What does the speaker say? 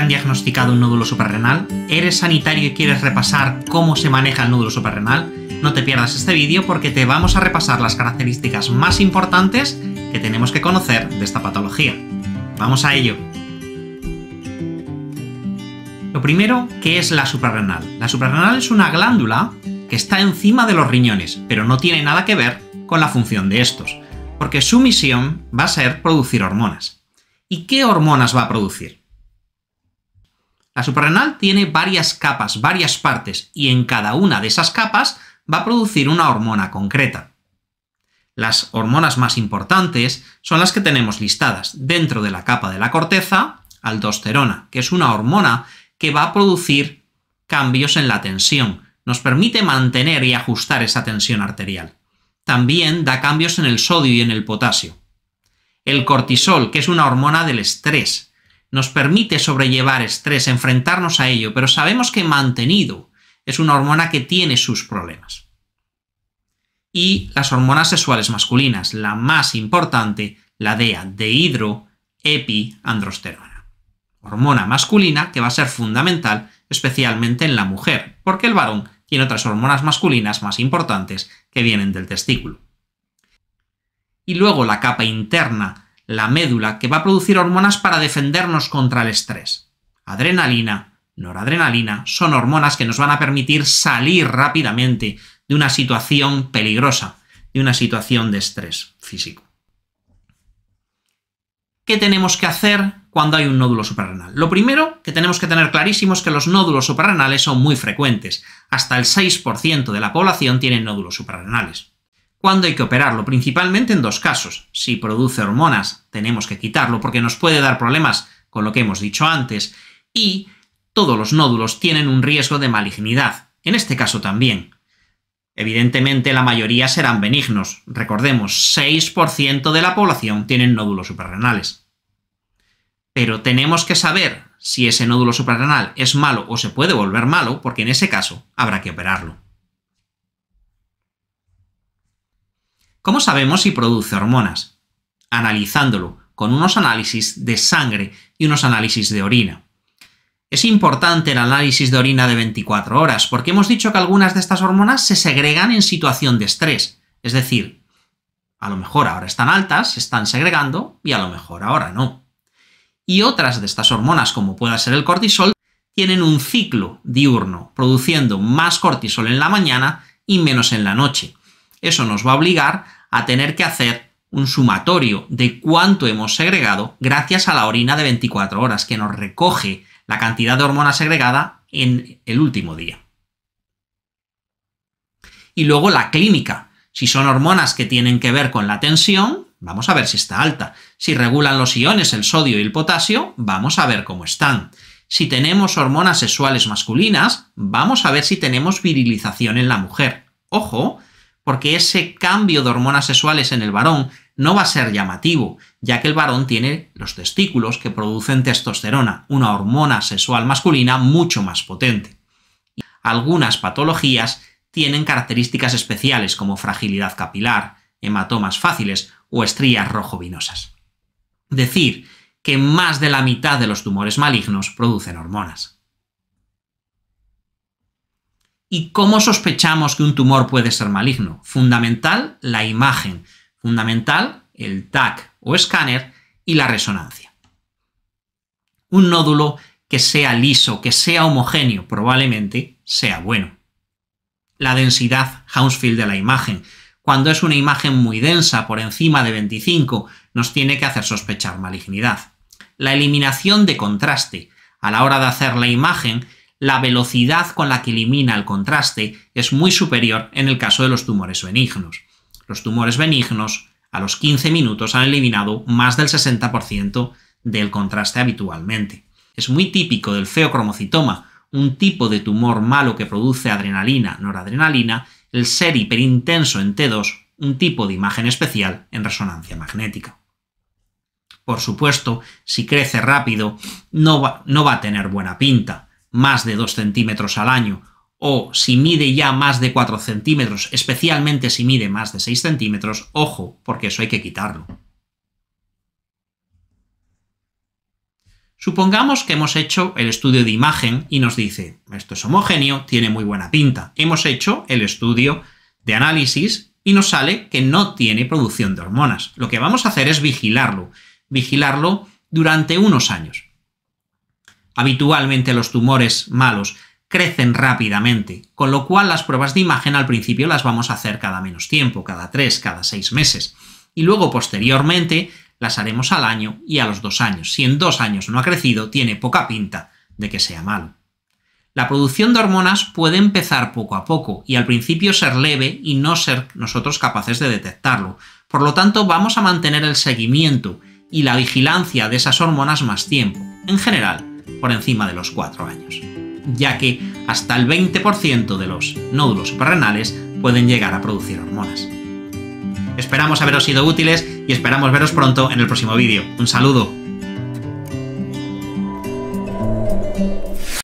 han diagnosticado un nódulo suprarrenal, eres sanitario y quieres repasar cómo se maneja el nódulo suprarrenal, no te pierdas este vídeo porque te vamos a repasar las características más importantes que tenemos que conocer de esta patología. Vamos a ello. Lo primero, ¿qué es la suprarrenal? La suprarrenal es una glándula que está encima de los riñones, pero no tiene nada que ver con la función de estos, porque su misión va a ser producir hormonas. ¿Y qué hormonas va a producir? La suprarrenal tiene varias capas, varias partes, y en cada una de esas capas va a producir una hormona concreta. Las hormonas más importantes son las que tenemos listadas dentro de la capa de la corteza, aldosterona, que es una hormona que va a producir cambios en la tensión, nos permite mantener y ajustar esa tensión arterial. También da cambios en el sodio y en el potasio. El cortisol, que es una hormona del estrés, nos permite sobrellevar estrés, enfrentarnos a ello, pero sabemos que mantenido es una hormona que tiene sus problemas. Y las hormonas sexuales masculinas, la más importante, la DEA, dehidroepiandrosterona. Hormona masculina que va a ser fundamental especialmente en la mujer, porque el varón tiene otras hormonas masculinas más importantes que vienen del testículo. Y luego la capa interna la médula, que va a producir hormonas para defendernos contra el estrés. Adrenalina, noradrenalina, son hormonas que nos van a permitir salir rápidamente de una situación peligrosa, de una situación de estrés físico. ¿Qué tenemos que hacer cuando hay un nódulo suprarrenal? Lo primero que tenemos que tener clarísimo es que los nódulos suprarrenales son muy frecuentes. Hasta el 6% de la población tiene nódulos suprarrenales cuándo hay que operarlo, principalmente en dos casos. Si produce hormonas, tenemos que quitarlo porque nos puede dar problemas con lo que hemos dicho antes, y todos los nódulos tienen un riesgo de malignidad, en este caso también. Evidentemente la mayoría serán benignos, recordemos, 6% de la población tienen nódulos suprarrenales. Pero tenemos que saber si ese nódulo suprarrenal es malo o se puede volver malo, porque en ese caso habrá que operarlo. ¿Cómo sabemos si produce hormonas? Analizándolo con unos análisis de sangre y unos análisis de orina. Es importante el análisis de orina de 24 horas, porque hemos dicho que algunas de estas hormonas se segregan en situación de estrés. Es decir, a lo mejor ahora están altas, se están segregando, y a lo mejor ahora no. Y otras de estas hormonas, como pueda ser el cortisol, tienen un ciclo diurno, produciendo más cortisol en la mañana y menos en la noche eso nos va a obligar a tener que hacer un sumatorio de cuánto hemos segregado gracias a la orina de 24 horas, que nos recoge la cantidad de hormona segregada en el último día. Y luego la clínica. Si son hormonas que tienen que ver con la tensión, vamos a ver si está alta. Si regulan los iones, el sodio y el potasio, vamos a ver cómo están. Si tenemos hormonas sexuales masculinas, vamos a ver si tenemos virilización en la mujer. Ojo, porque ese cambio de hormonas sexuales en el varón no va a ser llamativo, ya que el varón tiene los testículos que producen testosterona, una hormona sexual masculina mucho más potente. Algunas patologías tienen características especiales como fragilidad capilar, hematomas fáciles o estrías rojo-vinosas. Decir que más de la mitad de los tumores malignos producen hormonas. ¿Y cómo sospechamos que un tumor puede ser maligno? Fundamental la imagen, fundamental el TAC o escáner y la resonancia. Un nódulo que sea liso, que sea homogéneo, probablemente sea bueno. La densidad Hounsfield de la imagen. Cuando es una imagen muy densa, por encima de 25, nos tiene que hacer sospechar malignidad. La eliminación de contraste. A la hora de hacer la imagen, la velocidad con la que elimina el contraste es muy superior en el caso de los tumores benignos. Los tumores benignos a los 15 minutos han eliminado más del 60% del contraste habitualmente. Es muy típico del feocromocitoma, un tipo de tumor malo que produce adrenalina, noradrenalina, el ser hiperintenso en T2, un tipo de imagen especial en resonancia magnética. Por supuesto, si crece rápido, no va, no va a tener buena pinta más de 2 centímetros al año, o si mide ya más de 4 centímetros, especialmente si mide más de 6 centímetros, ojo, porque eso hay que quitarlo. Supongamos que hemos hecho el estudio de imagen y nos dice, esto es homogéneo, tiene muy buena pinta. Hemos hecho el estudio de análisis y nos sale que no tiene producción de hormonas. Lo que vamos a hacer es vigilarlo, vigilarlo durante unos años. Habitualmente los tumores malos crecen rápidamente, con lo cual las pruebas de imagen al principio las vamos a hacer cada menos tiempo, cada tres, cada seis meses, y luego posteriormente las haremos al año y a los dos años. Si en dos años no ha crecido, tiene poca pinta de que sea malo. La producción de hormonas puede empezar poco a poco y al principio ser leve y no ser nosotros capaces de detectarlo. Por lo tanto, vamos a mantener el seguimiento y la vigilancia de esas hormonas más tiempo. En general, por encima de los 4 años, ya que hasta el 20% de los nódulos suprarrenales pueden llegar a producir hormonas. Esperamos haberos sido útiles y esperamos veros pronto en el próximo vídeo. Un saludo.